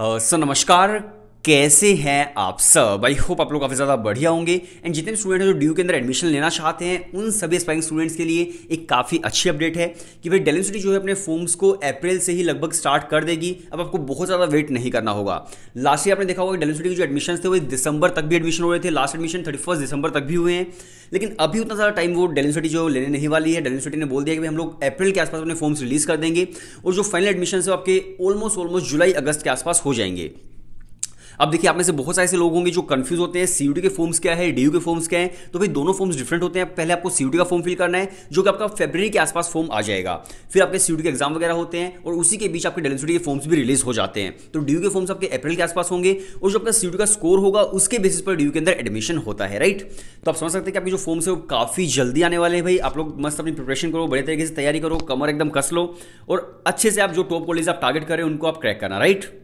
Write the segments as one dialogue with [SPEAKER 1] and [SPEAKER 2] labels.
[SPEAKER 1] sir नमस्कार कैसे हैं आप सब आई होप आप लोग काफ़ी ज़्यादा बढ़िया होंगे एंड जितने स्टूडेंट हैं जो ड्यू के अंदर एडमिशन लेना चाहते हैं उन सभी स्पाइंग स्टूडेंट्स के लिए एक काफ़ी अच्छी अपडेट है कि भाई डेली जो है अपने फॉर्म्स को अप्रैल से ही लगभग स्टार्ट कर देगी अब आपको बहुत ज़्यादा वेट नहीं करना होगा लास्ट ईयर आपने देखा होगा डेली यूनिवर्सिटी के जो एडमिशन थे वो दिसंबर तक भी एडमिशन हो रहे थे लास्ट एडमिशन थर्टी दिसंबर तक भी हुए हैं लेकिन अभी उतना ज़्यादा टाइम वो डेली जो लेने नहीं वाली है डेली ने बोल दिया कि हम लोग अप्रैल के आसपास अपने फॉर्म्स रिलीज़ कर देंगे और जो फाइनल एडमिशन है आपके ऑलमोस्ट ऑलमोस्ट जुलाई अगस्त के आसपास हो जाएंगे अब देखिए आप में से बहुत सारे ऐसे लोग होंगे जो कंफ्यूज होते हैं सीयूटी के फॉर्म्स क्या है डीयू के फॉर्म्स क्या है तो भाई दोनों फॉर्म्स डिफरेंट होते हैं पहले आपको सीयूटी का फॉर्म फिल करना है जो कि आपका फेब्रवरी के आसपास फॉर्म आ जाएगा फिर आपके सीयूटी के एग्जाम वगैरह होते हैं और उसी के बीच आपके डेलिसिटी के फॉर्म्स भी रिलीज हो जाते हैं तो डीयू के फॉर्म्स आपके अप्रैल के आसपास होंगे और जो आपका सीयूटी का स्कोर होगा उसके बेसिस पर डीयू के अंदर एडमिशन होता है राइट तो आप समझ सकते हैं कि आपके जो फॉर्म्स है वो काफ़ी जल्दी आने वाले हैं भाई आप लोग मस्त अपनी प्रिपरेशन करो बड़े तरीके से तैयारी करो कमर एकदम कस लो और अच्छे से आप जो टॉप कॉलेज आप टारगेट करें उनको आप क्रैक करना राइट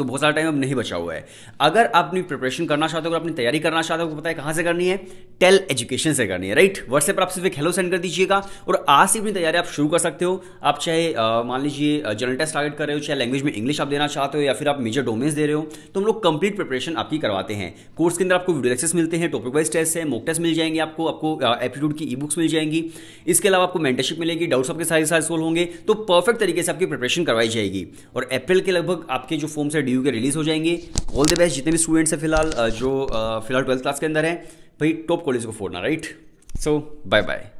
[SPEAKER 1] तो बहुत सारा टाइम अब नहीं बचा हुआ है अगर आप अपनी प्रिपरेशन करना चाहते हो अगर अपनी तैयारी करना चाहते हो तो पता है कहां से करनी है टेल एजुकेशन से करनी है राइट व्हाट्सएप पर आप सिर्फ एक हेलो सेंड कर दीजिएगा और आज से अपनी तैयारी आप शुरू कर सकते हो आप चाहे मान लीजिए जनरल टेस्ट टारगेट कर रहे हो चाहे लैंग्वेज में इंग्लिश आप देना चाहते हो या फिर आप मेजर डोमेन्स दे रहे हो तो हम लोग कंप्लीट प्रिपरेशन आपकी करवाते हैं कोर्स के अंदर आपको वीडियो एक्सेस मिलते हैं टॉपिक वाइज टेस्ट है मोक टेस्ट मिल जाएंगे आपको आपको एप्टीट्यूड की ई बुक्स मिल जाएंगी इसके अलावा आपको मेंटरशिप मिलेगी डाउट्स आपके सारे सारे सोल्व होंगे तो परफेक्ट तरीके से आपकी प्रिपरेशन करवाई जाएगी और अप्रैल के लगभग आपके जो फॉर्म्स है डी के रिलीज़ हो जाएंगे ऑल द बेस्ट जितने भी स्टूडेंट्स हैं फिलहाल जो फिलहाल ट्वेल्थ क्लास के अंदर हैं भाई टॉप कॉलेज को फोड़ना राइट सो बाय बाय